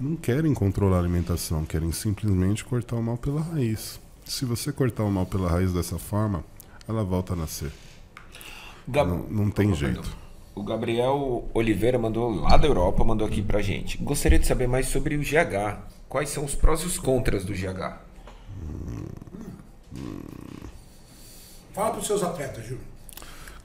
não querem controlar a alimentação, querem simplesmente cortar o mal pela raiz. Se você cortar o mal pela raiz dessa forma, ela volta a nascer. Gab... Não, não, tem jeito. O Gabriel Oliveira mandou lá da Europa, mandou aqui pra gente. Gostaria de saber mais sobre o GH. Quais são os prós e os contras do GH? Hum, hum. Fala pros seus atletas, Júlio.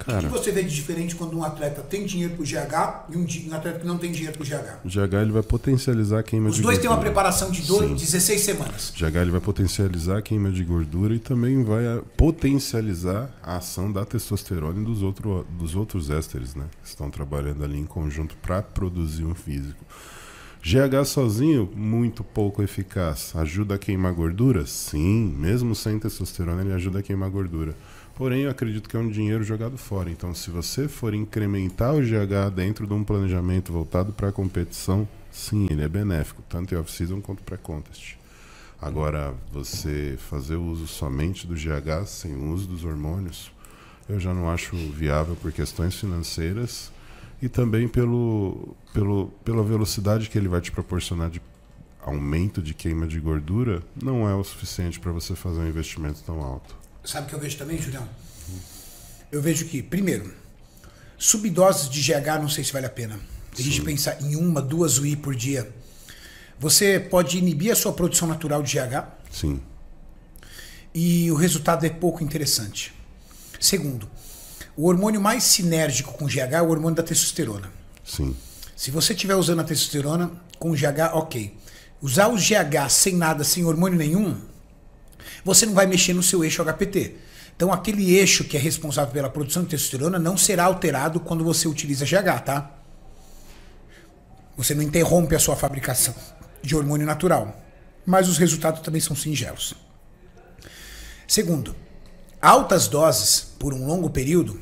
Cara, o que você vê de diferente quando um atleta tem dinheiro para o GH e um, um, atleta que não tem dinheiro para o GH? O GH ele vai potencializar a queima Os de dois têm uma preparação de dor Sim. 16 semanas. O GH ele vai potencializar a queima de gordura e também vai é, potencializar a ação da testosterona e dos, outro, dos outros ésteres, né? Que estão trabalhando ali em conjunto para produzir um físico. GH sozinho, muito pouco eficaz. Ajuda a queimar gordura? Sim, mesmo sem testosterona, ele ajuda a queimar gordura. Porém, eu acredito que é um dinheiro jogado fora. Então, se você for incrementar o GH dentro de um planejamento voltado para a competição, sim, ele é benéfico, tanto em off-season quanto pré-contest. Agora, você fazer o uso somente do GH sem o uso dos hormônios, eu já não acho viável por questões financeiras e também pelo, pelo, pela velocidade que ele vai te proporcionar de aumento de queima de gordura, não é o suficiente para você fazer um investimento tão alto. Sabe o que eu vejo também, Julião? Eu vejo que, primeiro, subdoses de GH não sei se vale a pena. Se a gente pensar em uma, duas UI por dia, você pode inibir a sua produção natural de GH. Sim. E o resultado é pouco interessante. Segundo, o hormônio mais sinérgico com GH é o hormônio da testosterona. Sim. Se você estiver usando a testosterona com GH, ok. Usar o GH sem nada, sem hormônio nenhum, você não vai mexer no seu eixo HPT. Então, aquele eixo que é responsável pela produção de testosterona não será alterado quando você utiliza GH, tá? Você não interrompe a sua fabricação de hormônio natural. Mas os resultados também são singelos. Segundo, altas doses por um longo período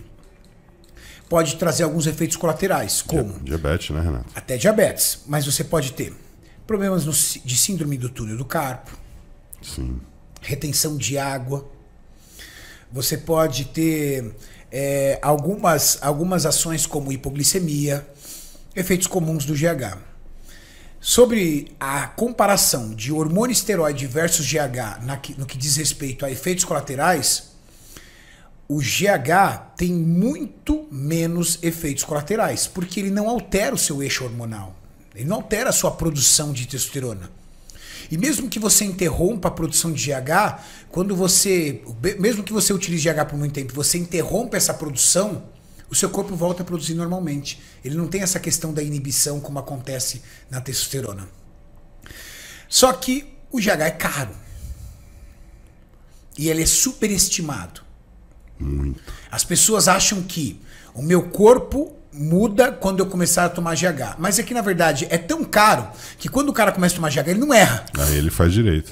pode trazer alguns efeitos colaterais, como. Diabetes, né, Renato? Até diabetes. Mas você pode ter problemas no, de síndrome do túnel do carpo. Sim retenção de água. Você pode ter é, algumas, algumas ações como hipoglicemia, efeitos comuns do GH. Sobre a comparação de hormônio esteroide versus GH na, no que diz respeito a efeitos colaterais, o GH tem muito menos efeitos colaterais, porque ele não altera o seu eixo hormonal, ele não altera a sua produção de testosterona. E mesmo que você interrompa a produção de GH, quando você, mesmo que você utilize GH por muito tempo, você interrompe essa produção, o seu corpo volta a produzir normalmente. Ele não tem essa questão da inibição como acontece na testosterona. Só que o GH é caro. E ele é superestimado. Muito. As pessoas acham que o meu corpo muda quando eu começar a tomar GH. Mas aqui, é na verdade, é tão caro que quando o cara começa a tomar GH, ele não erra. Aí ele faz direito.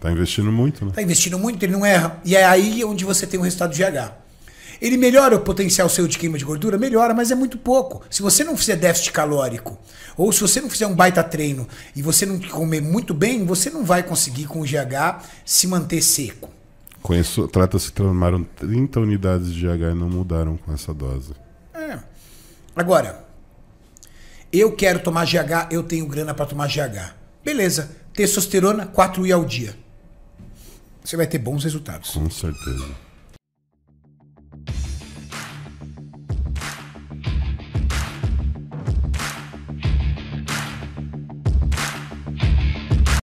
Tá investindo muito, né? Tá investindo muito, ele não erra. E é aí onde você tem o resultado de GH. Ele melhora o potencial seu de queima de gordura? Melhora, mas é muito pouco. Se você não fizer déficit calórico, ou se você não fizer um baita treino e você não comer muito bem, você não vai conseguir com o GH se manter seco. Conheço, trata-se transformaram 30 unidades de GH e não mudaram com essa dose. Agora, eu quero tomar GH, eu tenho grana para tomar GH. Beleza, testosterona, 4 i ao dia. Você vai ter bons resultados. Com certeza.